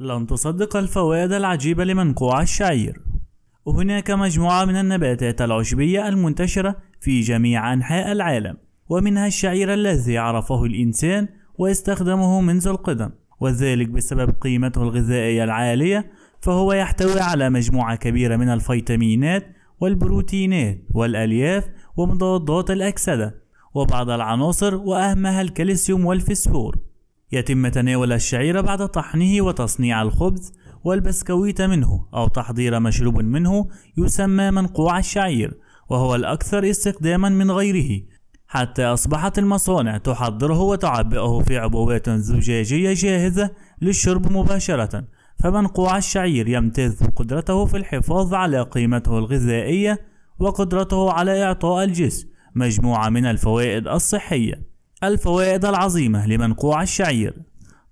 لن تصدق الفوائد العجيبة لمنقوع الشعير هناك مجموعة من النباتات العشبية المنتشرة في جميع أنحاء العالم ومنها الشعير الذي عرفه الإنسان واستخدمه منذ القدم وذلك بسبب قيمته الغذائية العالية فهو يحتوي على مجموعة كبيرة من الفيتامينات والبروتينات والألياف ومضادات الأكسدة وبعض العناصر وأهمها الكالسيوم والفسفور يتم تناول الشعير بعد طحنه وتصنيع الخبز والبسكويت منه أو تحضير مشروب منه يسمى منقوع الشعير وهو الأكثر استخداما من غيره حتى أصبحت المصانع تحضره وتعبئه في عبوات زجاجية جاهزة للشرب مباشرة فمنقوع الشعير يمتاز بقدرته في الحفاظ على قيمته الغذائية وقدرته على إعطاء الجسم مجموعة من الفوائد الصحية الفوائد العظيمة لمنقوع الشعير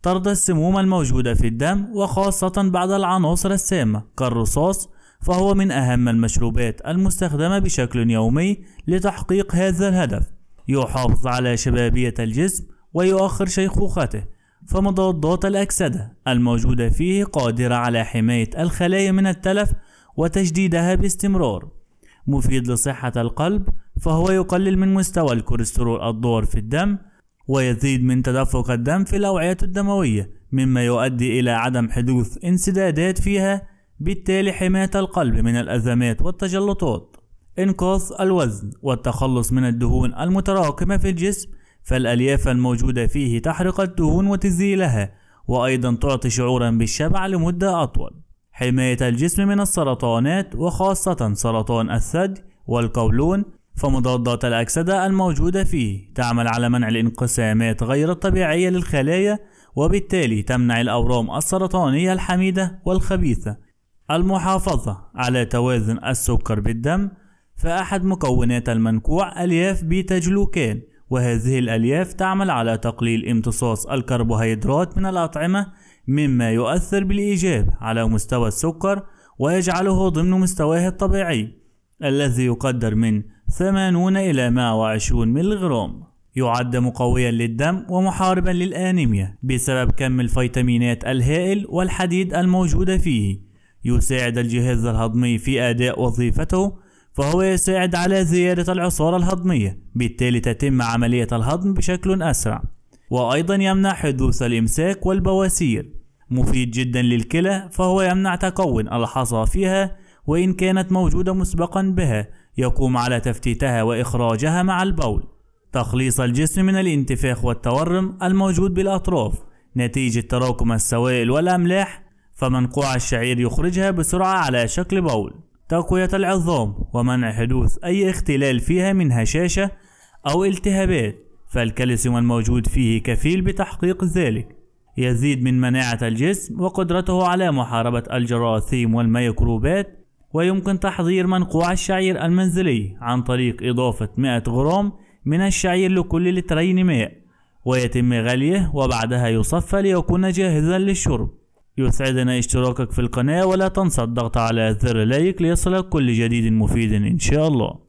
طرد السموم الموجودة في الدم وخاصة بعد العناصر السامة كالرصاص فهو من أهم المشروبات المستخدمة بشكل يومي لتحقيق هذا الهدف يحافظ على شبابية الجسم ويؤخر شيخوخته فمضادات الأكسدة الموجودة فيه قادرة على حماية الخلايا من التلف وتجديدها باستمرار مفيد لصحة القلب فهو يقلل من مستوى الكوليسترول الضار في الدم ويزيد من تدفق الدم في الأوعية الدموية مما يؤدي إلى عدم حدوث انسدادات فيها بالتالي حماية القلب من الأزمات والتجلطات إنقاص الوزن والتخلص من الدهون المتراكمة في الجسم فالألياف الموجودة فيه تحرق الدهون وتزيلها وأيضا تعطي شعورا بالشبع لمدة أطول حماية الجسم من السرطانات وخاصة سرطان الثدي والقولون فمضادات الأكسدة الموجودة فيه تعمل على منع الانقسامات غير الطبيعية للخلايا وبالتالي تمنع الأورام السرطانية الحميدة والخبيثة المحافظة على توازن السكر بالدم فأحد مكونات المنكوع ألياف بيتا جلوكان وهذه الألياف تعمل على تقليل امتصاص الكربوهيدرات من الأطعمة مما يؤثر بالإيجاب على مستوى السكر ويجعله ضمن مستواه الطبيعي الذي يقدر من 80 إلى 120 ملغرام يعد مقويا للدم ومحاربا للأنيميا بسبب كم الفيتامينات الهائل والحديد الموجودة فيه يساعد الجهاز الهضمي في أداء وظيفته فهو يساعد على زيادة العصارة الهضمية بالتالي تتم عملية الهضم بشكل أسرع وأيضا يمنع حدوث الإمساك والبواسير مفيد جدا للكلى فهو يمنع تكون الحصى فيها وإن كانت موجودة مسبقا بها يقوم على تفتيتها وإخراجها مع البول تخليص الجسم من الانتفاخ والتورم الموجود بالأطراف نتيجة تراكم السوائل والأملاح فمنقوع الشعير يخرجها بسرعة على شكل بول تقوية العظام ومنع حدوث أي اختلال فيها من هشاشة أو التهابات فالكالسيوم الموجود فيه كفيل بتحقيق ذلك يزيد من مناعة الجسم وقدرته على محاربة الجراثيم والميكروبات ويمكن تحضير منقوع الشعير المنزلي عن طريق إضافة 100 غرام من الشعير لكل لترين ماء ويتم غليه وبعدها يصفى ليكون جاهزا للشرب يسعدنا اشتراكك في القناة ولا تنسى الضغط على زر لايك ليصلك كل جديد مفيد إن شاء الله